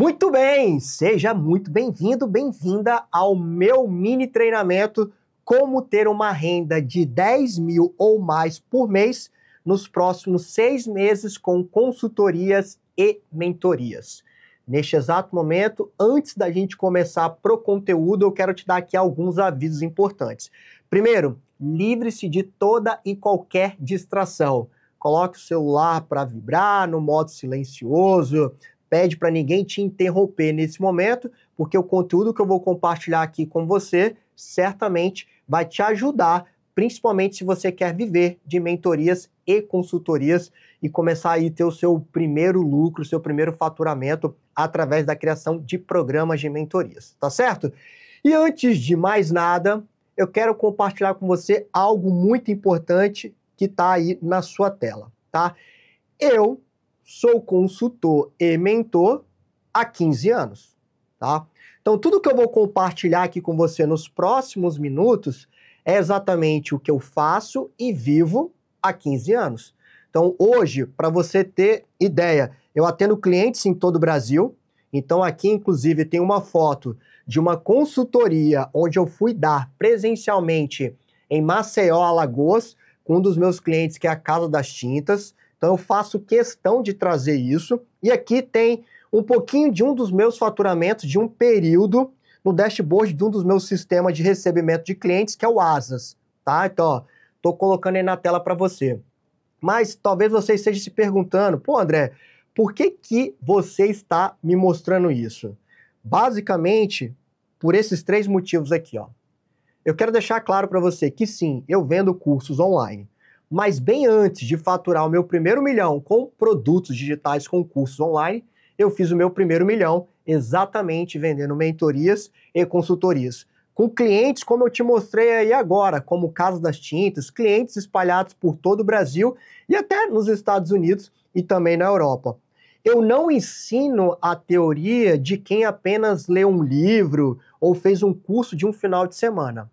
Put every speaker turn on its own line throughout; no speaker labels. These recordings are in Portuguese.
Muito bem, seja muito bem-vindo, bem-vinda ao meu mini treinamento Como ter uma renda de 10 mil ou mais por mês nos próximos seis meses com consultorias e mentorias. Neste exato momento, antes da gente começar pro conteúdo, eu quero te dar aqui alguns avisos importantes. Primeiro, livre-se de toda e qualquer distração. Coloque o celular para vibrar no modo silencioso, pede para ninguém te interromper nesse momento, porque o conteúdo que eu vou compartilhar aqui com você certamente vai te ajudar, principalmente se você quer viver de mentorias e consultorias e começar a ter o seu primeiro lucro, seu primeiro faturamento através da criação de programas de mentorias, tá certo? E antes de mais nada, eu quero compartilhar com você algo muito importante que está aí na sua tela, tá? Eu sou consultor e mentor há 15 anos, tá? Então, tudo que eu vou compartilhar aqui com você nos próximos minutos é exatamente o que eu faço e vivo há 15 anos. Então, hoje, para você ter ideia, eu atendo clientes em todo o Brasil. Então, aqui, inclusive, tem uma foto de uma consultoria onde eu fui dar presencialmente em Maceió, Alagoas, com um dos meus clientes, que é a Casa das Tintas. Então eu faço questão de trazer isso. E aqui tem um pouquinho de um dos meus faturamentos de um período no dashboard de um dos meus sistemas de recebimento de clientes, que é o Asas, tá? Então, estou colocando aí na tela para você. Mas talvez você esteja se perguntando, pô, André, por que, que você está me mostrando isso? Basicamente, por esses três motivos aqui, ó. Eu quero deixar claro para você que sim, eu vendo cursos online. Mas bem antes de faturar o meu primeiro milhão com produtos digitais, com cursos online, eu fiz o meu primeiro milhão exatamente vendendo mentorias e consultorias. Com clientes, como eu te mostrei aí agora, como Casa das Tintas, clientes espalhados por todo o Brasil e até nos Estados Unidos e também na Europa. Eu não ensino a teoria de quem apenas lê um livro ou fez um curso de um final de semana.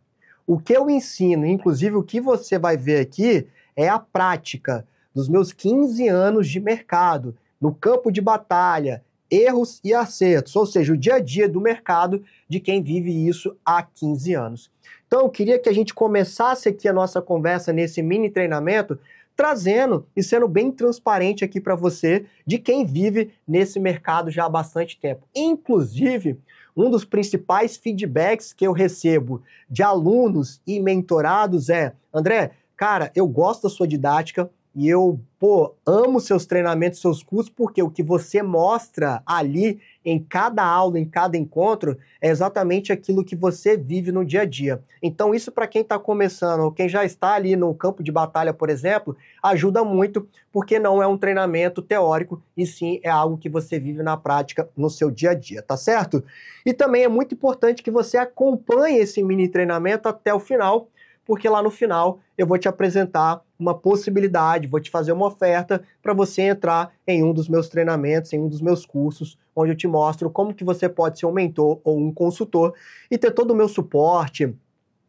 O que eu ensino, inclusive o que você vai ver aqui, é a prática dos meus 15 anos de mercado, no campo de batalha, erros e acertos, ou seja, o dia a dia do mercado de quem vive isso há 15 anos. Então, eu queria que a gente começasse aqui a nossa conversa nesse mini treinamento trazendo e sendo bem transparente aqui para você de quem vive nesse mercado já há bastante tempo. Inclusive, um dos principais feedbacks que eu recebo de alunos e mentorados é: André, cara, eu gosto da sua didática e eu, pô, amo seus treinamentos, seus cursos, porque o que você mostra ali em cada aula, em cada encontro, é exatamente aquilo que você vive no dia a dia. Então, isso para quem está começando ou quem já está ali no campo de batalha, por exemplo, ajuda muito, porque não é um treinamento teórico, e sim é algo que você vive na prática no seu dia a dia, tá certo? E também é muito importante que você acompanhe esse mini treinamento até o final porque lá no final eu vou te apresentar uma possibilidade, vou te fazer uma oferta para você entrar em um dos meus treinamentos, em um dos meus cursos, onde eu te mostro como que você pode ser um mentor ou um consultor e ter todo o meu suporte,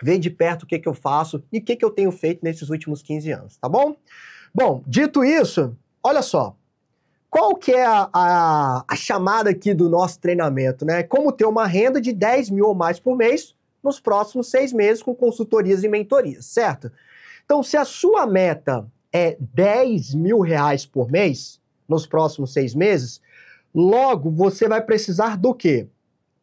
ver de perto o que, que eu faço e o que, que eu tenho feito nesses últimos 15 anos, tá bom? Bom, dito isso, olha só, qual que é a, a, a, chamada aqui do nosso treinamento, né? Como ter uma renda de 10 mil ou mais por mês nos próximos seis meses com consultorias e mentorias, certo? Então, se a sua meta é 10 mil reais por mês nos próximos seis meses, logo você vai precisar do quê?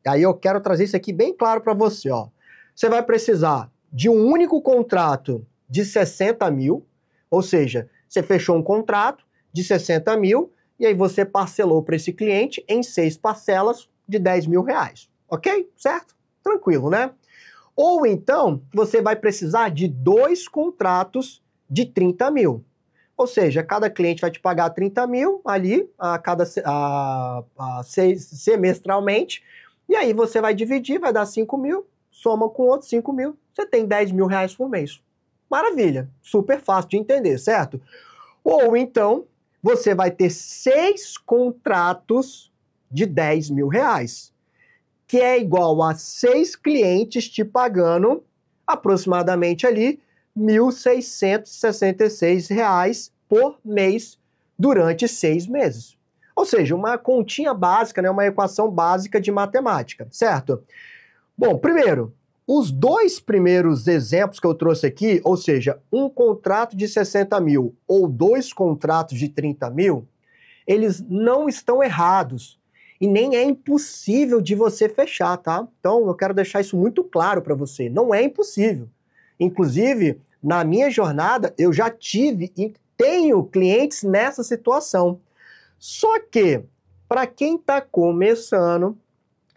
Aí eu quero trazer isso aqui bem claro para você, ó. Você vai precisar de um único contrato de 60 mil, ou seja, você fechou um contrato de 60 mil e aí você parcelou para esse cliente em seis parcelas de 10 mil reais, ok? Certo? Tranquilo, né? Ou então, você vai precisar de dois contratos de 30 mil. Ou seja, cada cliente vai te pagar 30 mil ali a cada a, a, semestralmente, e aí você vai dividir, vai dar 5 mil, soma com outros 5 mil, você tem 10 mil reais por mês. Maravilha, super fácil de entender, certo? Ou então, você vai ter seis contratos de 10 mil reais que é igual a seis clientes te pagando aproximadamente ali R$ 1.666 por mês durante seis meses. Ou seja, uma continha básica, né, uma equação básica de matemática, certo? Bom, primeiro, os dois primeiros exemplos que eu trouxe aqui, ou seja, um contrato de 60 mil ou dois contratos de 30 mil, eles não estão errados, e nem é impossível de você fechar, tá? Então eu quero deixar isso muito claro para você. Não é impossível. Inclusive, na minha jornada, eu já tive e tenho clientes nessa situação. Só que, para quem está começando,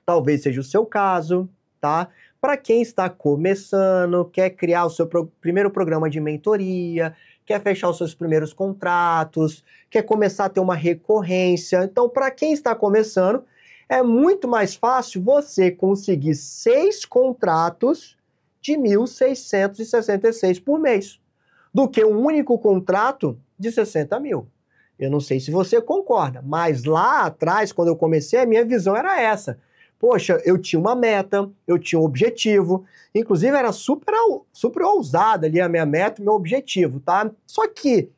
talvez seja o seu caso, tá? Para quem está começando, quer criar o seu pro primeiro programa de mentoria, quer fechar os seus primeiros contratos, quer começar a ter uma recorrência. Então, para quem está começando, é muito mais fácil você conseguir seis contratos de 1.666 por mês do que um único contrato de 60 mil. Eu não sei se você concorda, mas lá atrás, quando eu comecei, a minha visão era essa. Poxa, eu tinha uma meta, eu tinha um objetivo. Inclusive, era super, super ousada ali a minha meta, e meu objetivo, tá? Só que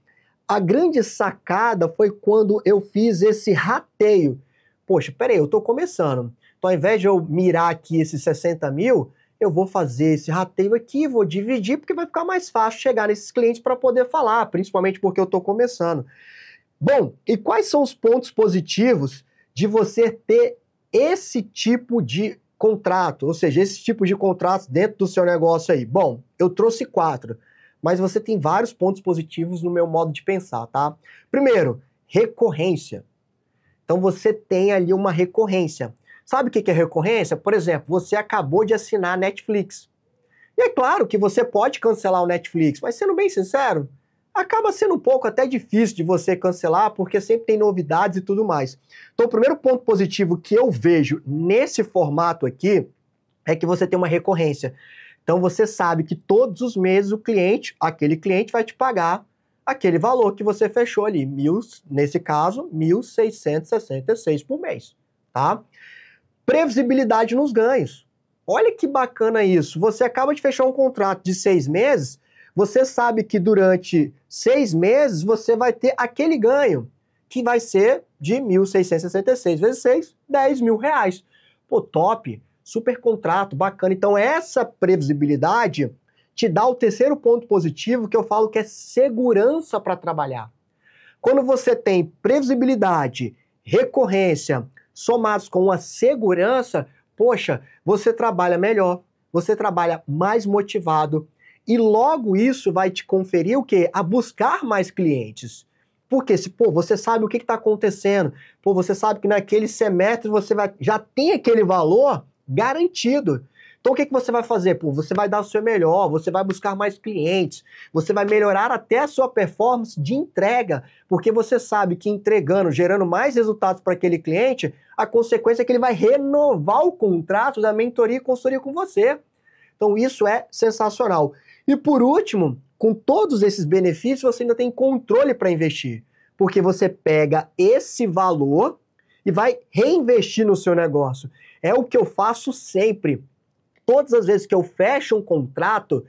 a grande sacada foi quando eu fiz esse rateio. Poxa, peraí, eu tô começando. Então, ao invés de eu mirar aqui esses 60 mil, eu vou fazer esse rateio aqui, vou dividir, porque vai ficar mais fácil chegar nesses clientes para poder falar, principalmente porque eu estou começando. Bom, e quais são os pontos positivos de você ter esse tipo de contrato, ou seja, esse tipo de contrato dentro do seu negócio aí. Bom, eu trouxe quatro, mas você tem vários pontos positivos no meu modo de pensar, tá? Primeiro, recorrência. Então você tem ali uma recorrência. Sabe o que é recorrência? Por exemplo, você acabou de assinar a Netflix. E é claro que você pode cancelar o Netflix, mas sendo bem sincero, acaba sendo um pouco até difícil de você cancelar, porque sempre tem novidades e tudo mais. Então, o primeiro ponto positivo que eu vejo nesse formato aqui é que você tem uma recorrência. Então, você sabe que todos os meses o cliente, aquele cliente, vai te pagar aquele valor que você fechou ali, mil, nesse caso, 1.666 por mês, tá? Previsibilidade nos ganhos. Olha que bacana isso. Você acaba de fechar um contrato de seis meses, você sabe que durante seis meses você vai ter aquele ganho, que vai ser de 1.666 vezes 6, 10 mil reais. Pô, top, super contrato, bacana. Então, essa previsibilidade te dá o terceiro ponto positivo que eu falo que é segurança para trabalhar. Quando você tem previsibilidade, recorrência, somados com uma segurança, poxa, você trabalha melhor, você trabalha mais motivado, e logo isso vai te conferir o quê? A buscar mais clientes. Porque se, pô, você sabe o que está acontecendo, pô, você sabe que naquele semestre você vai, já tem aquele valor garantido. Então o que, que você vai fazer? Pô, você vai dar o seu melhor, você vai buscar mais clientes, você vai melhorar até a sua performance de entrega, porque você sabe que entregando, gerando mais resultados para aquele cliente, a consequência é que ele vai renovar o contrato da mentoria e consultoria com você. Então isso é sensacional. E por último, com todos esses benefícios, você ainda tem controle para investir, porque você pega esse valor e vai reinvestir no seu negócio. É o que eu faço sempre. Todas as vezes que eu fecho um contrato,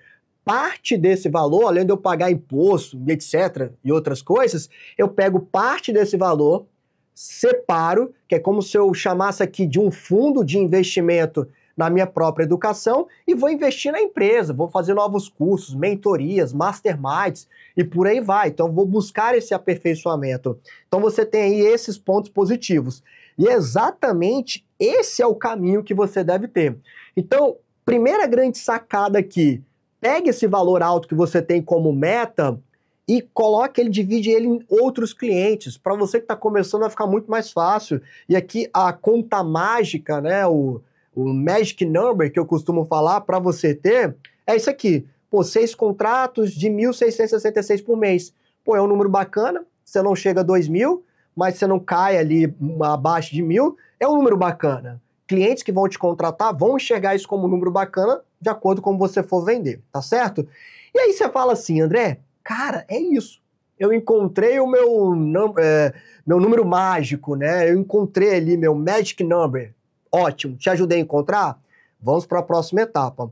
parte desse valor, além de eu pagar imposto, etc., e outras coisas, eu pego parte desse valor, separo, que é como se eu chamasse aqui de um fundo de investimento na minha própria educação e vou investir na empresa, vou fazer novos cursos, mentorias, masterminds e por aí vai. Então, vou buscar esse aperfeiçoamento. Então, você tem aí esses pontos positivos. E é exatamente esse é o caminho que você deve ter. Então, primeira grande sacada aqui, pegue esse valor alto que você tem como meta e coloque ele, divide ele em outros clientes. Para você que está começando, vai ficar muito mais fácil. E aqui a conta mágica, né, o, o magic number que eu costumo falar para você ter é isso aqui. Pô, seis contratos de 1.666 por mês. Pô, é um número bacana, você não chega a 2 mil, mas você não cai ali abaixo de mil, é um número bacana. Clientes que vão te contratar vão enxergar isso como um número bacana, de acordo com como você for vender, tá certo? E aí você fala assim, André, cara, é isso. Eu encontrei o meu, é, meu número mágico, né? Eu encontrei ali meu magic number. Ótimo, te ajudei a encontrar? Vamos para a próxima etapa.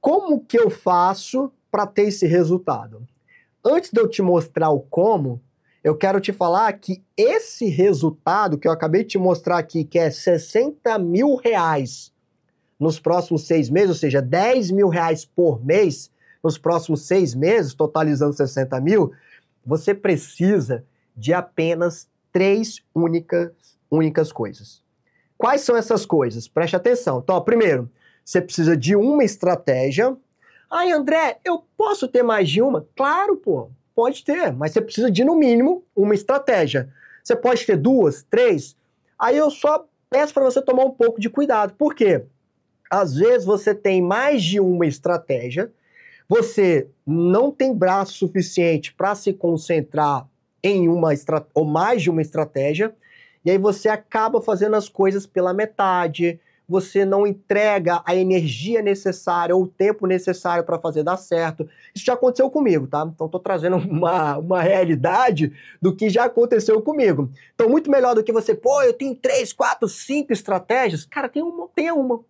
Como que eu faço para ter esse resultado? Antes de eu te mostrar o como, eu quero te falar que esse resultado que eu acabei de te mostrar aqui, que é 60 mil reais nos próximos seis meses, ou seja, 10 mil reais por mês nos próximos seis meses, totalizando 60 mil, você precisa de apenas três únicas, únicas coisas. Quais são essas coisas? Preste atenção. Então, ó, primeiro, você precisa de uma estratégia. Aí, André, eu posso ter mais de uma? Claro, pô, pode ter, mas você precisa de, no mínimo, uma estratégia. Você pode ter duas, três. Aí eu só peço para você tomar um pouco de cuidado. Por quê? Às vezes você tem mais de uma estratégia, você não tem braço suficiente para se concentrar em uma ou mais de uma estratégia e aí você acaba fazendo as coisas pela metade, você não entrega a energia necessária ou o tempo necessário para fazer dar certo. Isso já aconteceu comigo, tá? Então estou trazendo uma, uma realidade do que já aconteceu comigo. Então, muito melhor do que você, pô, eu tenho três, quatro, cinco estratégias. Cara, tem uma, tenha uma.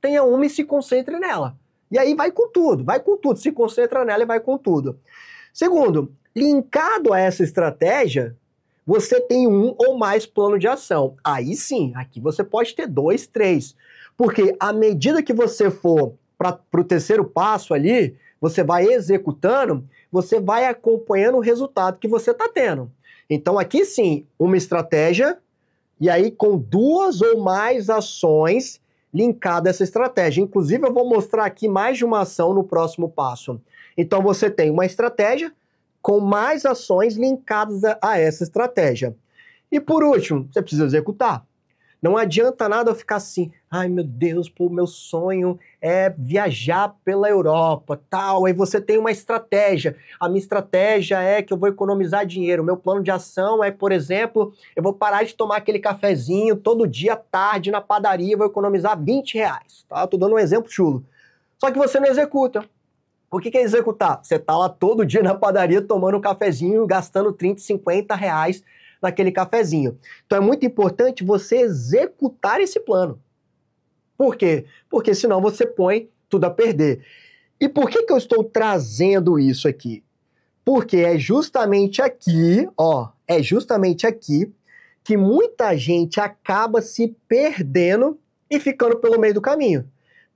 Tenha uma e se concentre nela. E aí vai com tudo, vai com tudo, se concentra nela e vai com tudo. Segundo, linkado a essa estratégia, você tem um ou mais plano de ação. Aí sim, aqui você pode ter dois, três. Porque à medida que você for para o terceiro passo ali, você vai executando, você vai acompanhando o resultado que você está tendo. Então aqui sim, uma estratégia, e aí com duas ou mais ações linkada essa estratégia. Inclusive eu vou mostrar aqui mais de uma ação no próximo passo. Então você tem uma estratégia, com mais ações linkadas a essa estratégia. E por último, você precisa executar. Não adianta nada eu ficar assim, ai meu Deus, pô, meu sonho é viajar pela Europa, tal. Aí você tem uma estratégia. A minha estratégia é que eu vou economizar dinheiro. O meu plano de ação é, por exemplo, eu vou parar de tomar aquele cafezinho todo dia tarde na padaria, vou economizar 20 reais. Tá? Eu tô dando um exemplo chulo. Só que você não executa. Por que, que é executar? Você tá lá todo dia na padaria tomando um cafezinho, gastando 30, 50 reais naquele cafezinho. Então é muito importante você executar esse plano. Por quê? Porque senão você põe tudo a perder. E por que, que eu estou trazendo isso aqui? Porque é justamente aqui, ó, é justamente aqui que muita gente acaba se perdendo e ficando pelo meio do caminho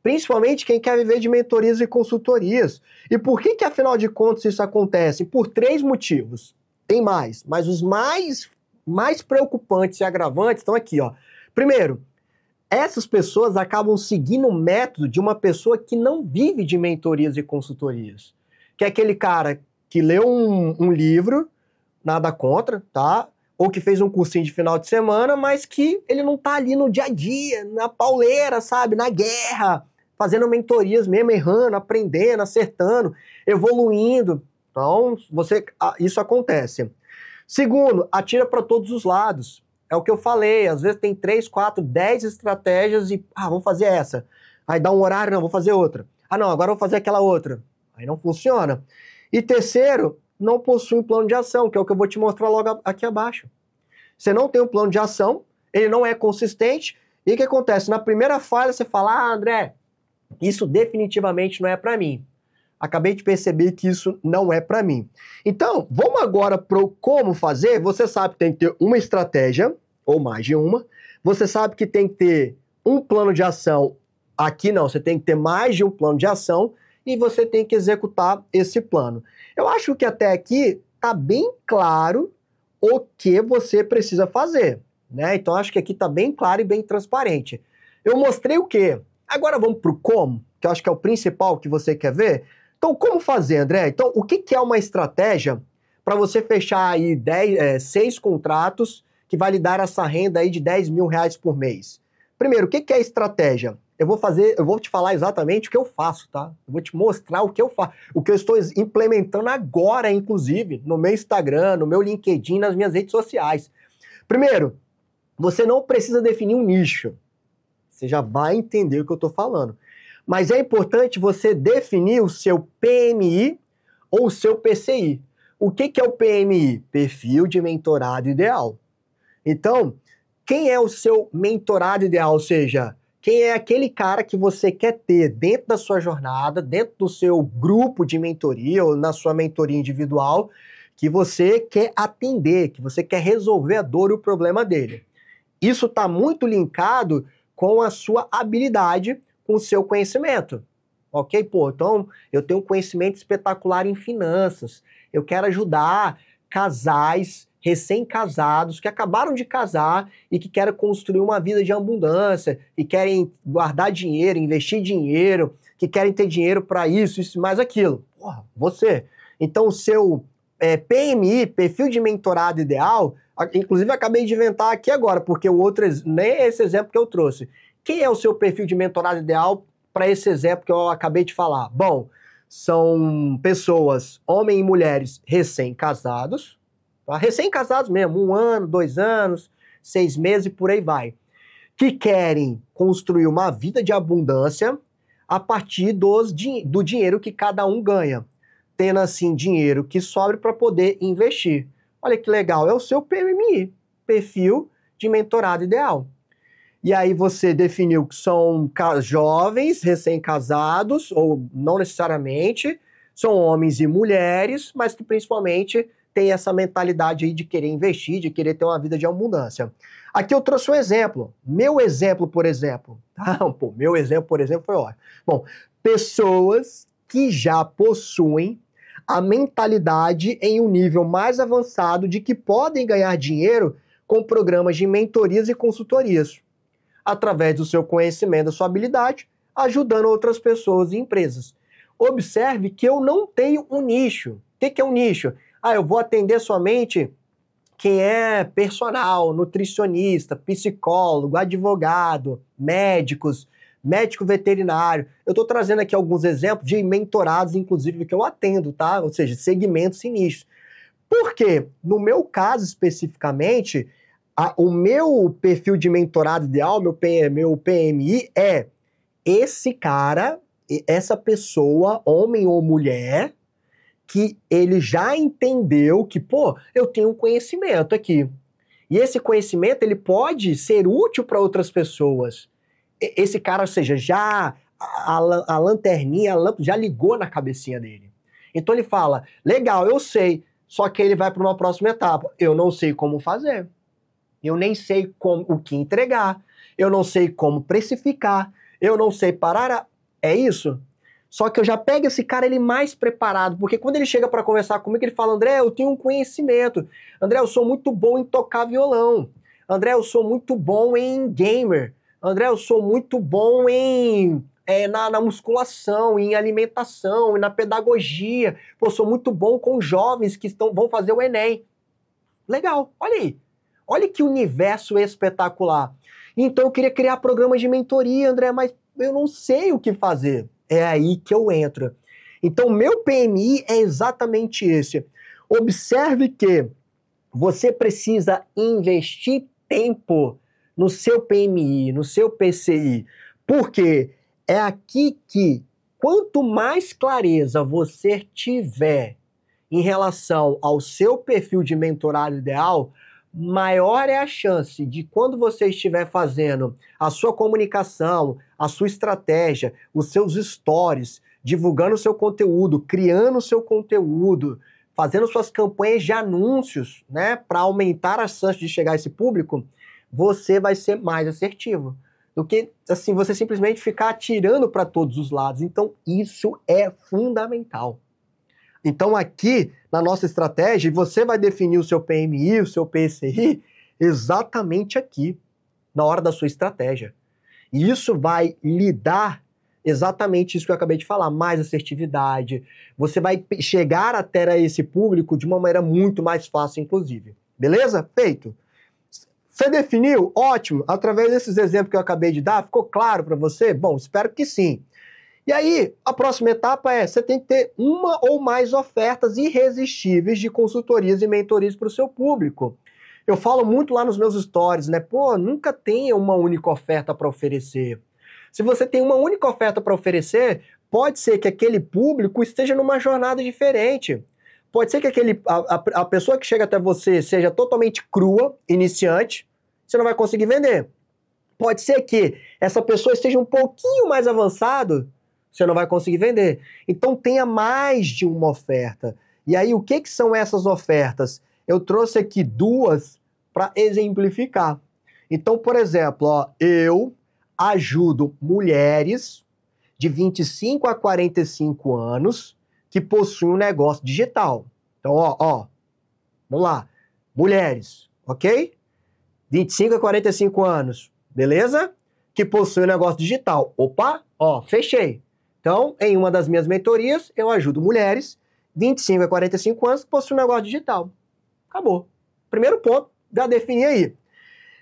principalmente quem quer viver de mentorias e consultorias. E por que, que afinal de contas isso acontece? Por três motivos. Tem mais, mas os mais mais preocupantes e agravantes estão aqui, ó. Primeiro, essas pessoas acabam seguindo o método de uma pessoa que não vive de mentorias e consultorias, que é aquele cara que leu um, um livro, nada contra, tá? ou que fez um cursinho de final de semana, mas que ele não tá ali no dia a dia, na pauleira, sabe, na guerra, fazendo mentorias mesmo, errando, aprendendo, acertando, evoluindo. Então, você, isso acontece. Segundo, atira para todos os lados. É o que eu falei, às vezes tem 3, 4, 10 estratégias e, ah, vou fazer essa. Aí dá um horário, não, vou fazer outra. Ah, não, agora vou fazer aquela outra. Aí não funciona. E terceiro, não possui um plano de ação, que é o que eu vou te mostrar logo aqui abaixo. Você não tem um plano de ação, ele não é consistente, e o que acontece? Na primeira falha você fala, ah, André, isso definitivamente não é para mim. Acabei de perceber que isso não é para mim. Então, vamos agora pro como fazer. Você sabe que tem que ter uma estratégia, ou mais de uma. Você sabe que tem que ter um plano de ação. Aqui não, você tem que ter mais de um plano de ação e você tem que executar esse plano. Eu acho que até aqui tá bem claro o que você precisa fazer, né? Então acho que aqui tá bem claro e bem transparente. Eu mostrei o quê? Agora vamos para o como, que eu acho que é o principal que você quer ver. Então, como fazer, André? Então, o que, que é uma estratégia para você fechar aí dez, é, seis contratos que vai lhe dar essa renda aí de 10 mil reais por mês? Primeiro, o que, que é estratégia? Eu vou fazer, eu vou te falar exatamente o que eu faço, tá? Eu vou te mostrar o que eu faço, o que eu estou implementando agora, inclusive, no meu Instagram, no meu LinkedIn, nas minhas redes sociais. Primeiro, você não precisa definir um nicho. Você já vai entender o que eu estou falando. Mas é importante você definir o seu PMI ou o seu PCI. O que, que é o PMI? Perfil de mentorado ideal. Então, quem é o seu mentorado ideal? Ou seja, quem é aquele cara que você quer ter dentro da sua jornada, dentro do seu grupo de mentoria ou na sua mentoria individual, que você quer atender, que você quer resolver a dor e o problema dele. Isso está muito linkado com a sua habilidade, com o seu conhecimento. Ok? Pô, então eu tenho um conhecimento espetacular em finanças. Eu quero ajudar casais recém-casados que acabaram de casar e que querem construir uma vida de abundância e querem guardar dinheiro, investir dinheiro, que querem ter dinheiro para isso, isso mais aquilo. Porra, você. Então, o seu é, PMI, perfil de mentorado ideal, inclusive acabei de inventar aqui agora, porque o outro nem esse exemplo que eu trouxe. Quem é o seu perfil de mentorado ideal para esse exemplo que eu acabei de falar? Bom, são pessoas, homens e mulheres, recém-casados, tá? recém-casados mesmo, um ano, dois anos, seis meses e por aí vai, que querem construir uma vida de abundância a partir dos, do dinheiro que cada um ganha tendo assim dinheiro que sobra para poder investir. Olha que legal, é o seu PMI, perfil de mentorado ideal. E aí você definiu que são jovens, recém-casados, ou não necessariamente, são homens e mulheres, mas que principalmente têm essa mentalidade aí de querer investir, de querer ter uma vida de abundância. Aqui eu trouxe um exemplo. Meu exemplo, por exemplo. Ah, pô, meu exemplo, por exemplo, foi ótimo. Bom, pessoas que já possuem a mentalidade em um nível mais avançado de que podem ganhar dinheiro com programas de mentorias e consultorias, através do seu conhecimento, da sua habilidade, ajudando outras pessoas e empresas. Observe que eu não tenho um nicho. O que é um nicho? Ah, eu vou atender somente quem é personal, nutricionista, psicólogo, advogado, médicos, médico veterinário. Eu estou trazendo aqui alguns exemplos de mentorados, inclusive, que eu atendo, tá? Ou seja, segmentos sinistros. Por Porque, no meu caso especificamente, a, o meu perfil de mentorado ideal, meu, PM, meu PMI, é esse cara, essa pessoa, homem ou mulher, que ele já entendeu que, pô, eu tenho um conhecimento aqui. E esse conhecimento ele pode ser útil para outras pessoas esse cara, ou seja, já a, a, a lanterninha, a lâmpada já ligou na cabecinha dele. Então ele fala: legal, eu sei, só que ele vai para uma próxima etapa. Eu não sei como fazer. Eu nem sei como, o que entregar. Eu não sei como precificar. Eu não sei parar. É isso? Só que eu já pego esse cara ele mais preparado, porque quando ele chega para conversar comigo, ele fala: André, eu tenho um conhecimento. André, eu sou muito bom em tocar violão. André, eu sou muito bom em gamer. André, eu sou muito bom em é, na, na, musculação, em alimentação, na pedagogia. Pô, sou muito bom com jovens que estão, vão fazer o Enem. Legal, olha aí. Olha que universo espetacular. Então eu queria criar programas de mentoria, André, mas eu não sei o que fazer. É aí que eu entro. Então, meu PMI é exatamente esse. Observe que você precisa investir tempo no seu PMI, no seu PCI. Porque é aqui que, quanto mais clareza você tiver em relação ao seu perfil de mentorado ideal, maior é a chance de quando você estiver fazendo a sua comunicação, a sua estratégia, os seus stories, divulgando o seu conteúdo, criando o seu conteúdo, fazendo suas campanhas de anúncios, né, para aumentar a chance de chegar a esse público, você vai ser mais assertivo do que assim você simplesmente ficar atirando para todos os lados. Então isso é fundamental. Então aqui na nossa estratégia você vai definir o seu PMI, o seu PCI exatamente aqui na hora da sua estratégia. E isso vai lidar exatamente isso que eu acabei de falar, mais assertividade. Você vai chegar até esse público de uma maneira muito mais fácil, inclusive. Beleza? Feito. Você definiu? Ótimo! Através desses exemplos que eu acabei de dar, ficou claro para você? Bom, espero que sim. E aí, a próxima etapa é você tem que ter uma ou mais ofertas irresistíveis de consultorias e mentorias para o seu público. Eu falo muito lá nos meus stories, né? Pô, nunca tenha uma única oferta para oferecer. Se você tem uma única oferta para oferecer, pode ser que aquele público esteja numa jornada diferente. Pode ser que aquele, a, a, a pessoa que chega até você seja totalmente crua, iniciante, você não vai conseguir vender. Pode ser que essa pessoa esteja um pouquinho mais avançado, você não vai conseguir vender. Então tenha mais de uma oferta. E aí o que, que são essas ofertas? Eu trouxe aqui duas para exemplificar. Então, por exemplo, ó, eu ajudo mulheres de 25 a 45 anos que possui um negócio digital. Então, ó, ó, vamos lá. Mulheres, ok? 25 a 45 anos, beleza? Que possui um negócio digital. Opa, ó, fechei. Então, em uma das minhas mentorias, eu ajudo mulheres 25 a 45 anos que possuem um negócio digital. Acabou. Primeiro ponto, já defini aí.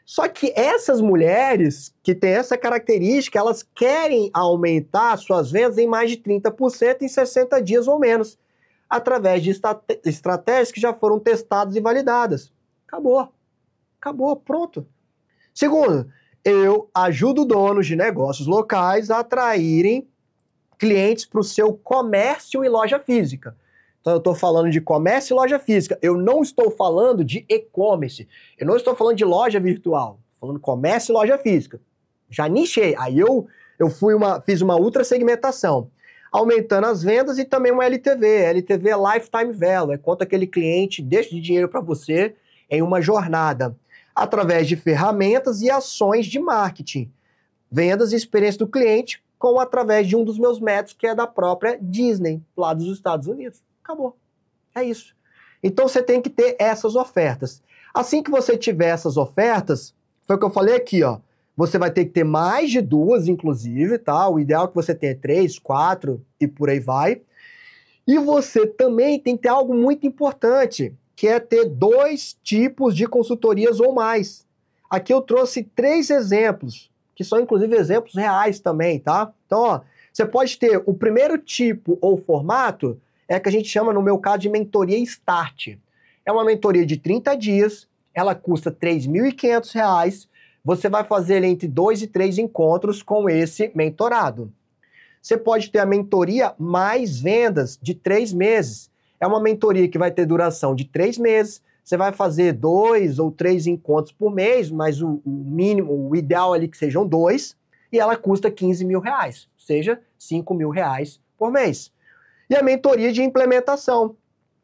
Só que essas mulheres que têm essa característica, elas querem aumentar suas vendas em mais de 30% em 60 dias ou menos, através de estratégias que já foram testadas e validadas. Acabou. Acabou, pronto. Segundo, eu ajudo donos de negócios locais a atraírem clientes para o seu comércio e loja física. Então eu estou falando de comércio e loja física. Eu não estou falando de e-commerce. Eu não estou falando de loja virtual. Estou falando comércio e loja física. Já nichei. Aí eu, eu fui uma, fiz uma ultra segmentação. Aumentando as vendas e também uma LTV. LTV é Lifetime Value. É quanto aquele cliente deixa de dinheiro para você em uma jornada. Através de ferramentas e ações de marketing. Vendas e experiência do cliente com através de um dos meus métodos, que é da própria Disney, lá dos Estados Unidos. Acabou. É isso. Então você tem que ter essas ofertas. Assim que você tiver essas ofertas, foi o que eu falei aqui, ó. Você vai ter que ter mais de duas, inclusive, tá? O ideal é que você tenha três, quatro e por aí vai. E você também tem que ter algo muito importante, que é ter dois tipos de consultorias ou mais. Aqui eu trouxe três exemplos, que são inclusive exemplos reais também, tá? Então, ó, você pode ter o primeiro tipo ou formato é que a gente chama, no meu caso, de mentoria Start. É uma mentoria de 30 dias, ela custa R$ 3.500. Você vai fazer entre dois e três encontros com esse mentorado. Você pode ter a mentoria mais vendas de três meses. É uma mentoria que vai ter duração de três meses. Você vai fazer dois ou três encontros por mês, mas o, o mínimo, o ideal ali é que sejam dois, e ela custa 15 mil reais, ou seja, 5 mil reais por mês e a mentoria de implementação.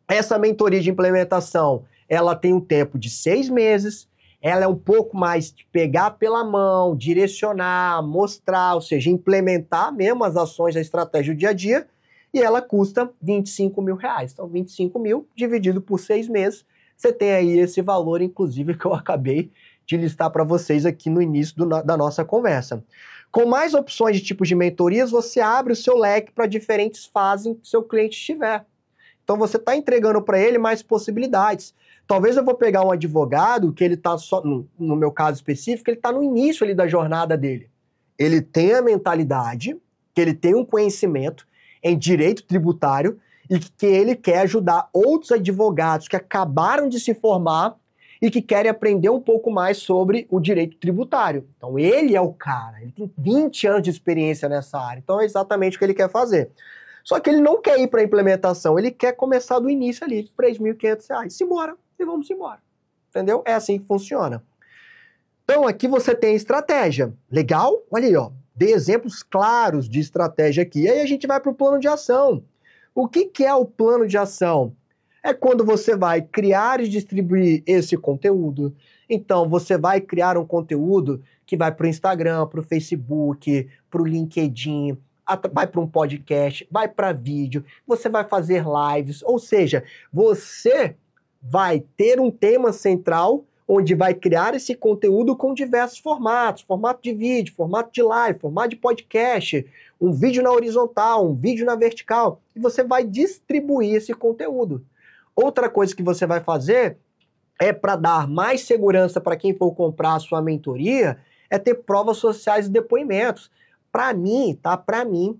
Essa mentoria de implementação, ela tem um tempo de seis meses, ela é um pouco mais de pegar pela mão, direcionar, mostrar, ou seja, implementar mesmo as ações, a estratégia do dia a dia, e ela custa 25 mil reais. Então, 25 mil dividido por seis meses, você tem aí esse valor, inclusive, que eu acabei de listar para vocês aqui no início do, da nossa conversa. Com mais opções de tipos de mentorias, você abre o seu leque para diferentes fases que seu cliente estiver. Então você está entregando para ele mais possibilidades. Talvez eu vou pegar um advogado que ele está só, no, no, meu caso específico, ele está no início ali da jornada dele. Ele tem a mentalidade, que ele tem um conhecimento em direito tributário e que ele quer ajudar outros advogados que acabaram de se formar e que querem aprender um pouco mais sobre o direito tributário. Então ele é o cara, ele tem 20 anos de experiência nessa área, então é exatamente o que ele quer fazer. Só que ele não quer ir para a implementação, ele quer começar do início ali, R$ 3.500, simbora, e vamos embora. Entendeu? É assim que funciona. Então aqui você tem estratégia. Legal? Olha aí, ó. Dei exemplos claros de estratégia aqui. E aí a gente vai para o plano de ação. O que, que é o plano de ação? é quando você vai criar e distribuir esse conteúdo. Então, você vai criar um conteúdo que vai para o Instagram, para o Facebook, para o LinkedIn, vai para um podcast, vai para vídeo, você vai fazer lives, ou seja, você vai ter um tema central onde vai criar esse conteúdo com diversos formatos, formato de vídeo, formato de live, formato de podcast, um vídeo na horizontal, um vídeo na vertical, e você vai distribuir esse conteúdo. Outra coisa que você vai fazer é para dar mais segurança para quem for comprar a sua mentoria, é ter provas sociais e depoimentos. Para mim, tá? Para mim,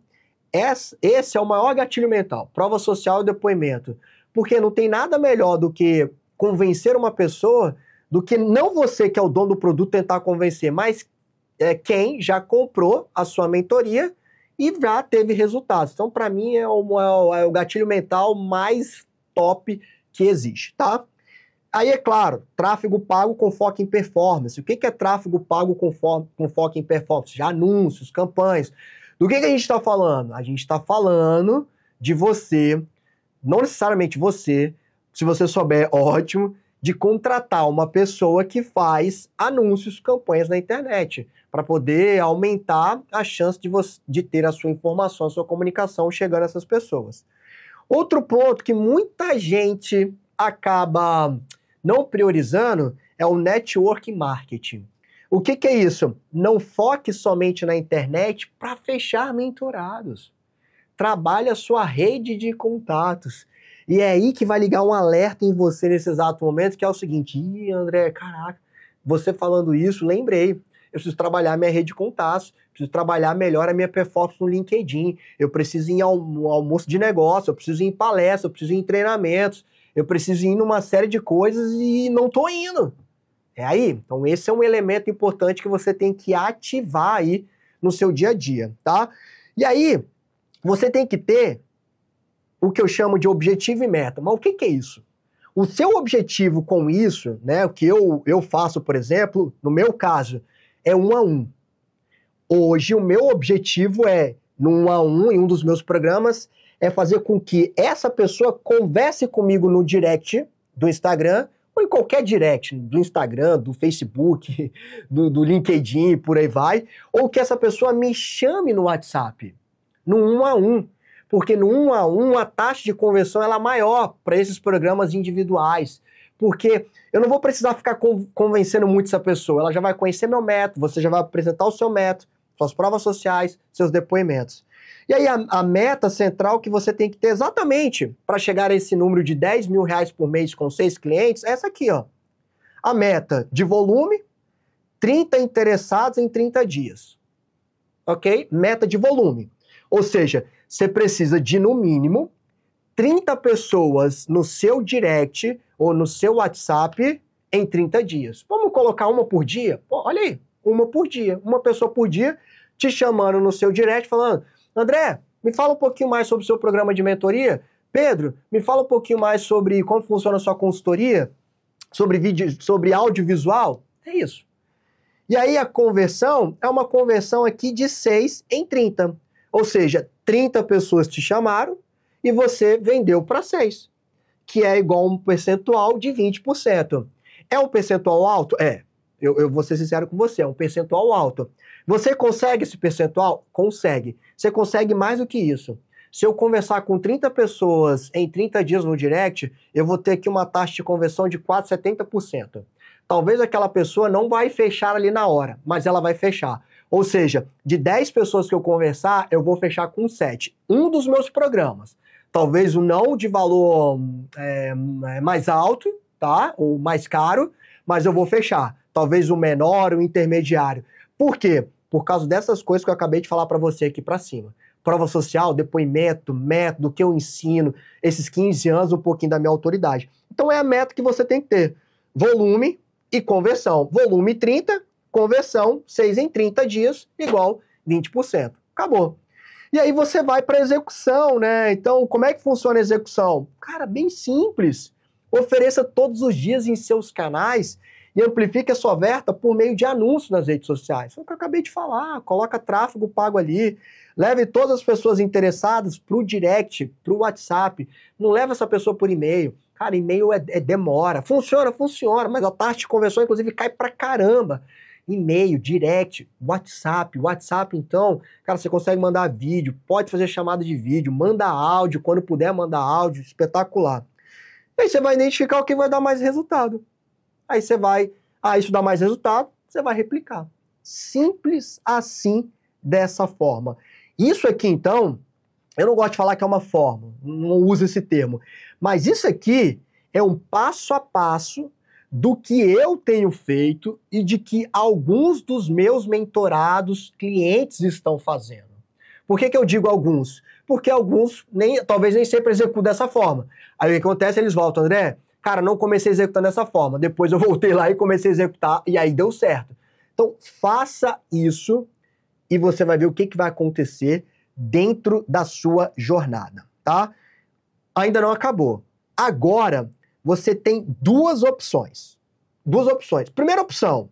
esse é o maior gatilho mental, prova social e depoimento. Porque não tem nada melhor do que convencer uma pessoa do que não você que é o dono do produto tentar convencer, mas é, quem já comprou a sua mentoria e já teve resultados. Então, para mim, é o, é o gatilho mental mais top que existe, tá? Aí é claro, tráfego pago com foco em performance. O que é tráfego pago com, foco em performance? Já anúncios, campanhas. Do que, que a gente está falando? A gente está falando de você, não necessariamente você, se você souber, ótimo, de contratar uma pessoa que faz anúncios, campanhas na internet, para poder aumentar a chance de, você, de ter a sua informação, a sua comunicação chegando a essas pessoas. Outro ponto que muita gente acaba não priorizando é o network marketing. O que, que é isso? Não foque somente na internet para fechar mentorados. Trabalhe a sua rede de contatos. E é aí que vai ligar um alerta em você nesse exato momento, que é o seguinte: Ih, André, caraca, você falando isso, lembrei eu preciso trabalhar minha rede de contatos, preciso trabalhar melhor a minha performance no LinkedIn, eu preciso ir em almo almoço de negócio, eu preciso ir em palestra, eu preciso ir em treinamentos, eu preciso ir numa série de coisas e não estou indo. É aí. Então, esse é um elemento importante que você tem que ativar aí no seu dia a dia, tá? E aí, você tem que ter o que eu chamo de objetivo e meta. Mas o que, que é isso? O seu objetivo com isso, né? O que eu, eu faço, por exemplo, no meu caso, é um a um. Hoje, o meu objetivo é, num um a um, em um dos meus programas, é fazer com que essa pessoa converse comigo no direct do Instagram ou em qualquer direct, do Instagram, do Facebook, do, do LinkedIn, por aí vai, ou que essa pessoa me chame no WhatsApp, no um a um. Porque no um a um a taxa de conversão ela é maior para esses programas individuais, porque eu não vou precisar ficar convencendo muito essa pessoa. Ela já vai conhecer meu método, você já vai apresentar o seu método, suas provas sociais, seus depoimentos. E aí a, a meta central que você tem que ter exatamente para chegar a esse número de 10 mil reais por mês com seis clientes é essa aqui, ó. A meta de volume, 30 interessados em 30 dias. Ok? Meta de volume. Ou seja, você precisa de, no mínimo, 30 pessoas no seu direct ou no seu WhatsApp em 30 dias. Vamos colocar uma por dia? Pô, olha aí, uma por dia. Uma pessoa por dia te chamando no seu direct, falando: André, me fala um pouquinho mais sobre o seu programa de mentoria. Pedro, me fala um pouquinho mais sobre como funciona a sua consultoria, sobre vídeo, sobre audiovisual. É isso. E aí a conversão é uma conversão aqui de 6 em 30. Ou seja, 30 pessoas te chamaram e você vendeu para 6 que é igual a um percentual de 20%. É um percentual alto? É. Eu, eu vou ser sincero com você, é um percentual alto. Você consegue esse percentual? Consegue. Você consegue mais do que isso. Se eu conversar com 30 pessoas em 30 dias no direct, eu vou ter aqui uma taxa de conversão de quase 70%. Talvez aquela pessoa não vai fechar ali na hora, mas ela vai fechar. Ou seja, de 10 pessoas que eu conversar, eu vou fechar com 7. Um dos meus programas talvez o não de valor é, é, mais alto, tá? Ou mais caro, mas eu vou fechar. Talvez o menor, o intermediário. Por quê? Por causa dessas coisas que eu acabei de falar para você aqui para cima. Prova social, depoimento, método, que eu ensino, esses 15 anos, um pouquinho da minha autoridade. Então é a meta que você tem que ter. Volume e conversão. Volume 30, conversão 6 em 30 dias, igual 20%. Acabou. E aí você vai para execução, né? Então, como é que funciona a execução? Cara, bem simples. Ofereça todos os dias em seus canais e amplifique a sua oferta por meio de anúncios nas redes sociais. Foi o que eu acabei de falar. Coloca tráfego pago ali. Leve todas as pessoas interessadas para o direct, para o WhatsApp. Não leve essa pessoa por e-mail. Cara, e-mail é, é demora. Funciona, funciona, mas a taxa de conversão, inclusive, cai pra caramba e-mail, direct, WhatsApp. WhatsApp, então, cara, você consegue mandar vídeo, pode fazer chamada de vídeo, manda áudio, quando puder mandar áudio, espetacular. aí você vai identificar o que vai dar mais resultado. Aí você vai, ah, isso dá mais resultado, você vai replicar. Simples assim, dessa forma. Isso aqui, então, eu não gosto de falar que é uma forma, não uso esse termo, mas isso aqui é um passo a passo do que eu tenho feito e de que alguns dos meus mentorados clientes estão fazendo. Por que, que eu digo alguns? Porque alguns nem, talvez nem sempre executam dessa forma. Aí o que acontece? Eles voltam, André, cara, não comecei executando dessa forma. Depois eu voltei lá e comecei a executar e aí deu certo. Então faça isso e você vai ver o que, que vai acontecer dentro da sua jornada, tá? Ainda não acabou. Agora você tem duas opções. Duas opções. Primeira opção,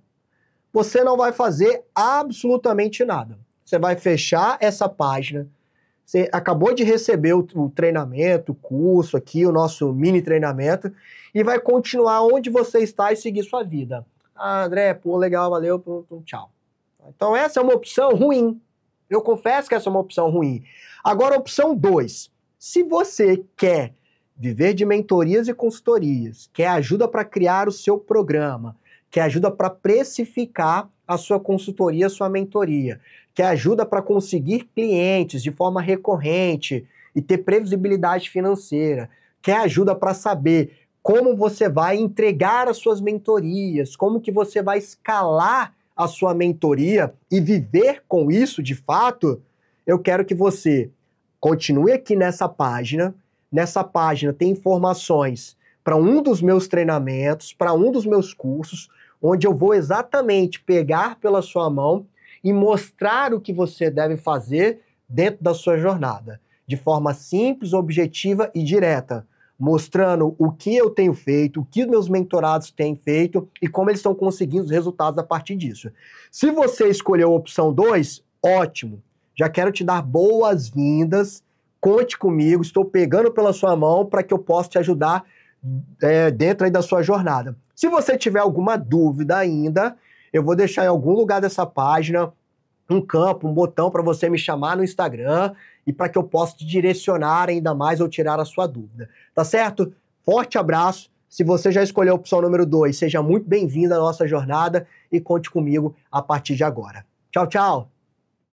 você não vai fazer absolutamente nada. Você vai fechar essa página. Você acabou de receber o, treinamento, o curso aqui, o nosso mini treinamento, e vai continuar onde você está e seguir sua vida. Ah, André, pô, legal, valeu, pronto, tchau. Então essa é uma opção ruim. Eu confesso que essa é uma opção ruim. Agora, opção 2. Se você quer Viver de mentorias e consultorias, quer ajuda para criar o seu programa, quer ajuda para precificar a sua consultoria, a sua mentoria, quer ajuda para conseguir clientes de forma recorrente e ter previsibilidade financeira, quer ajuda para saber como você vai entregar as suas mentorias, como que você vai escalar a sua mentoria e viver com isso de fato, eu quero que você continue aqui nessa página, nessa página tem informações para um dos meus treinamentos, para um dos meus cursos, onde eu vou exatamente pegar pela sua mão e mostrar o que você deve fazer dentro da sua jornada, de forma simples, objetiva e direta, mostrando o que eu tenho feito, o que meus mentorados têm feito e como eles estão conseguindo os resultados a partir disso. Se você escolheu a opção 2, ótimo. Já quero te dar boas-vindas conte comigo, estou pegando pela sua mão para que eu possa te ajudar é, dentro da sua jornada. Se você tiver alguma dúvida ainda, eu vou deixar em algum lugar dessa página um campo, um botão para você me chamar no Instagram e para que eu possa te direcionar ainda mais ou tirar a sua dúvida. Tá certo? Forte abraço. Se você já escolheu a opção número 2, seja muito bem-vindo à nossa jornada e conte comigo a partir de agora. Tchau, tchau!